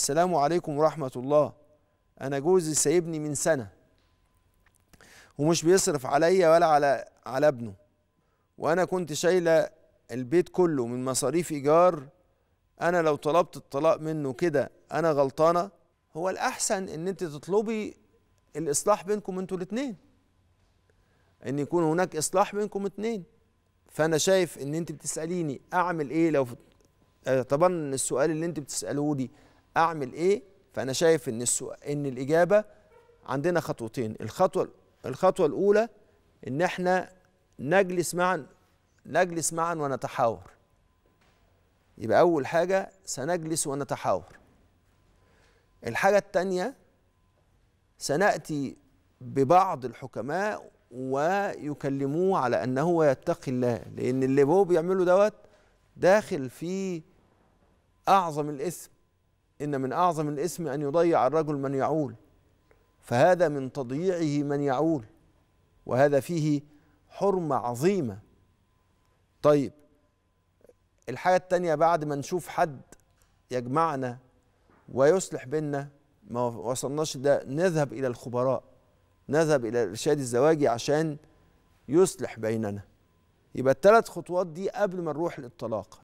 السلام عليكم ورحمة الله أنا جوزي سايبني من سنة ومش بيصرف عليا ولا على على ابنه وأنا كنت شايلة البيت كله من مصاريف إيجار أنا لو طلبت الطلاق منه كده أنا غلطانة هو الأحسن إن أنت تطلبي الإصلاح بينكم أنتوا الاتنين إن يكون هناك إصلاح بينكم اتنين فأنا شايف إن أنت بتسأليني أعمل إيه لو اعتبرنا إن السؤال اللي أنت بتسأله لي اعمل ايه فانا شايف ان السؤال ان الاجابه عندنا خطوتين الخطوه الخطوه الاولى ان احنا نجلس معا نجلس معا ونتحاور يبقى اول حاجه سنجلس ونتحاور الحاجه الثانيه سناتي ببعض الحكماء ويكلموه على انه يتقي الله لان اللي هو بيعمله دوت داخل في اعظم الاثم إن من أعظم الإثم أن يضيع الرجل من يعول فهذا من تضييعه من يعول وهذا فيه حرمة عظيمة طيب الحاجة التانية بعد ما نشوف حد يجمعنا ويصلح بيننا ما وصلناش ده نذهب إلى الخبراء نذهب إلى الإرشاد الزواجي عشان يصلح بيننا يبقى الثلاث خطوات دي قبل ما نروح للطلاق